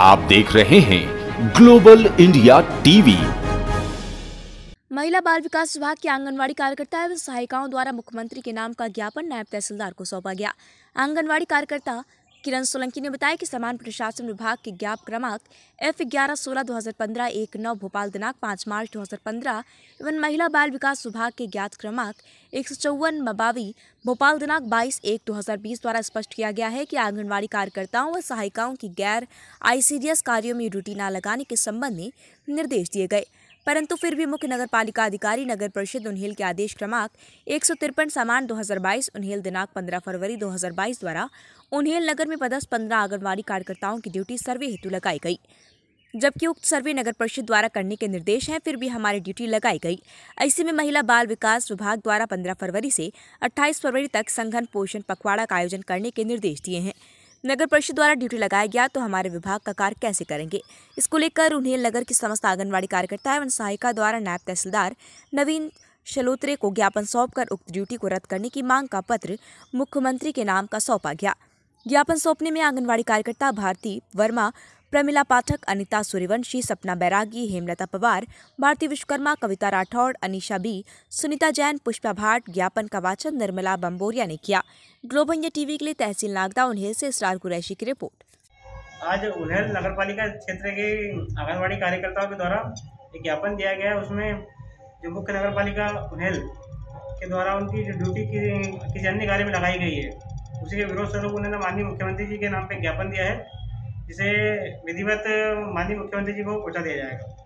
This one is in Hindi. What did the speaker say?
आप देख रहे हैं ग्लोबल इंडिया टीवी महिला बाल विकास विभाग की आंगनवाड़ी कार्यकर्ता एवं सहायिकाओं द्वारा मुख्यमंत्री के नाम का ज्ञापन नायब तहसीलदार को सौंपा गया आंगनवाड़ी कार्यकर्ता किरण सोलंकी ने बताया कि समान प्रशासन विभाग के ज्ञाप क्रमांक एफ ग्यारह सोलह दो हज़ार पंद्रह एक नौ भोपाल दिनांक पाँच मार्च दो हज़ार पंद्रह एवं महिला बाल विकास विभाग के ज्ञात क्रमांक एक सौ चौवन मबावी भोपाल दिनांक बाईस एक दो हज़ार बीस द्वारा स्पष्ट किया गया है कि आंगनबाड़ी कार्यकर्ताओं व सहायिकाओं की गैर आईसीडीएस कार्यों में ड्यूटी न लगाने के संबंध में निर्देश दिए गए परंतु फिर भी मुख्य नगर पालिका अधिकारी नगर परिषद उन्हेल के आदेश क्रमांक एक सौ तिरपन सामान दो हजार बाईस उन्हेल दिनांक पंद्रह फरवरी दो हजार बाईस द्वारा उन्हेल नगर में पदस्थ पंद्रह आंगनबाड़ी कार्यकर्ताओं की ड्यूटी सर्वे हेतु लगाई गई जबकि उक्त सर्वे नगर परिषद द्वारा करने के निर्देश हैं फिर भी हमारी ड्यूटी लगाई गई ऐसे में महिला बाल विकास विभाग द्वारा 15 फरवरी से 28 फरवरी तक संघन पोषण पखवाड़ा का आयोजन करने के निर्देश दिए हैं नगर परिषद द्वारा ड्यूटी लगाया गया तो हमारे विभाग का कार्य कैसे करेंगे इसको लेकर उन्हें नगर की समस्त आंगनबाड़ी कार्यकर्ता एवं सहायिका द्वारा नायब तहसीलदार नवीन शलोत्रे को ज्ञापन सौंपकर उक्त ड्यूटी को रद्द करने की मांग का पत्र मुख्यमंत्री के नाम का सौंपा गया ज्ञापन सौंपने में आंगनबाड़ी कार्यकर्ता भारती वर्मा प्रमिला पाठक अनिता सूर्यवंशी सपना बैरागी हेमलता पवार भारती विश्वकर्मा कविता राठौड़ अनिशा बी सुनीता जैन पुष्पा भाट ज्ञापन का वाचन निर्मला बम्बोरिया ने किया ग्लोबल इंडिया टीवी के लिए तहसील नागदा उन्हें से इसरार कुरैशी की रिपोर्ट आज उन्हेल नगर पालिका क्षेत्र के आंगनबाड़ी कार्यकर्ताओं के द्वारा एक ज्ञापन दिया गया उसमें जो मुख्य नगर पालिका उन्हेल के द्वारा उनकी जो ड्यूटी की किसी अन्य कार्य में लगाई गई है उसी के विरोध स्वरूप उन्होंने माननीय मुख्यमंत्री जी के नाम पर ज्ञापन दिया है जिसे विधिवत माननीय मुख्यमंत्री जी को पहुंचा दिया जाएगा